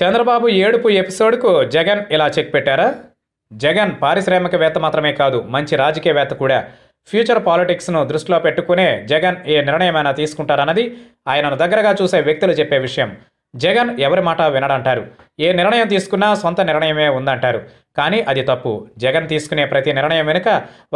చంద్రబాబు ఏడుపు ఎపిసోడ్కు జగన్ ఇలా చెక్ పెట్టారా జగన్ పారిశ్రామికవేత్త మాత్రమే కాదు మంచి రాజకీయవేత్త కూడా ఫ్యూచర్ పాలిటిక్స్ను దృష్టిలో పెట్టుకునే జగన్ ఏ నిర్ణయమైనా తీసుకుంటారన్నది ఆయనను దగ్గరగా చూసే వ్యక్తులు చెప్పే విషయం జగన్ ఎవరి మాట వినడంటారు ఏ నిర్ణయం తీసుకున్నా సొంత నిర్ణయమే ఉందంటారు కానీ అది తప్పు జగన్ తీసుకునే ప్రతి నిర్ణయం వెనుక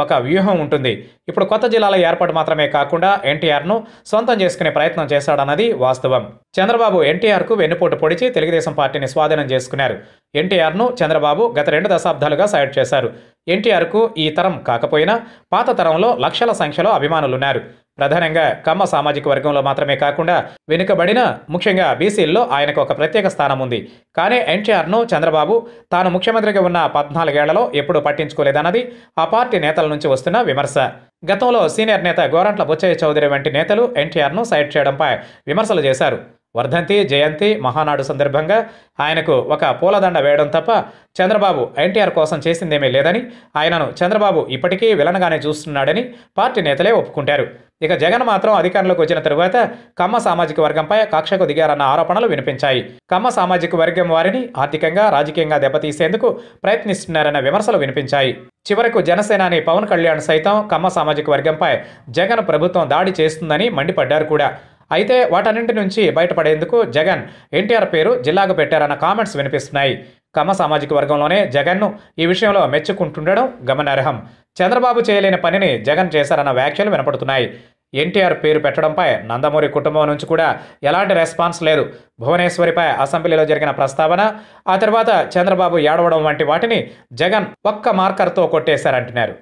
ఒక వ్యూహం ఉంటుంది ఇప్పుడు కొత్త జిల్లాల ఏర్పాటు మాత్రమే కాకుండా ఎన్టీఆర్ను సొంతం చేసుకునే ప్రయత్నం చేశాడన్నది వాస్తవం చంద్రబాబు ఎన్టీఆర్కు వెన్నుపోటు పొడిచి తెలుగుదేశం పార్టీని స్వాధీనం చేసుకున్నారు ఎన్టీఆర్ను చంద్రబాబు గత రెండు దశాబ్దాలుగా సైడ్ చేశారు ఎన్టీఆర్కు ఈ తరం కాకపోయినా పాత తరంలో లక్షల సంఖ్యలో అభిమానులున్నారు ప్రధానంగా కమ్మ సామాజిక వర్గంలో మాత్రమే కాకుండా వెనుకబడిన ముఖ్యంగా బీసీల్లో ఆయనకు ఒక ప్రత్యేక స్థానం ఉంది కానీ ఎన్టీఆర్ను చంద్రబాబు తాను ముఖ్యమంత్రిగా ఉన్న పద్నాలుగేళ్లలో ఎప్పుడూ పట్టించుకోలేదన్నది ఆ పార్టీ నేతల నుంచి వస్తున్న విమర్శ గతంలో సీనియర్ నేత గోరంట్ల బుచ్చయ్య చౌదరి వంటి నేతలు ఎన్టీఆర్ను సైడ్ చేయడంపై విమర్శలు చేశారు వర్ధంతి జయంతి మహానాడు సందర్భంగా ఆయనకు ఒక పూలదండ వేయడం తప్ప చంద్రబాబు ఎన్టీఆర్ కోసం చేసిందేమీ లేదని ఆయనను చంద్రబాబు ఇప్పటికీ విలనగానే చూస్తున్నాడని పార్టీ నేతలే ఒప్పుకుంటారు ఇక జగన్ మాత్రం అధికారంలోకి వచ్చిన తరువాత కమ్మ సామాజిక వర్గంపై కక్షకు దిగారన్న ఆరోపణలు వినిపించాయి కమ్మ సామాజిక వర్గం వారిని ఆర్థికంగా రాజకీయంగా దెబ్బతీసేందుకు ప్రయత్నిస్తున్నారన్న విమర్శలు వినిపించాయి చివరకు జనసేనాని పవన్ కళ్యాణ్ సైతం కమ్మ సామాజిక వర్గంపై జగన్ ప్రభుత్వం దాడి చేస్తుందని మండిపడ్డారు కూడా అయితే వాటన్నింటి నుంచి బయటపడేందుకు జగన్ ఎన్టీఆర్ పేరు జిల్లాకు పెట్టారన్న కామెంట్స్ వినిపిస్తున్నాయి కమ్మ సామాజిక వర్గంలోనే జగన్ను ఈ విషయంలో మెచ్చుకుంటుండడం గమనార్హం చంద్రబాబు చేయలేని పనిని జగన్ చేశారన్న వ్యాఖ్యలు వినపడుతున్నాయి ఎన్టీఆర్ పేరు పెట్టడంపై నందమూరి కుటుంబం నుంచి కూడా ఎలాంటి రెస్పాన్స్ లేదు భువనేశ్వరిపై అసెంబ్లీలో జరిగిన ప్రస్తావన ఆ తర్వాత చంద్రబాబు ఏడవడం వంటి వాటిని జగన్ ఒక్క మార్కర్తో కొట్టేశారంటున్నారు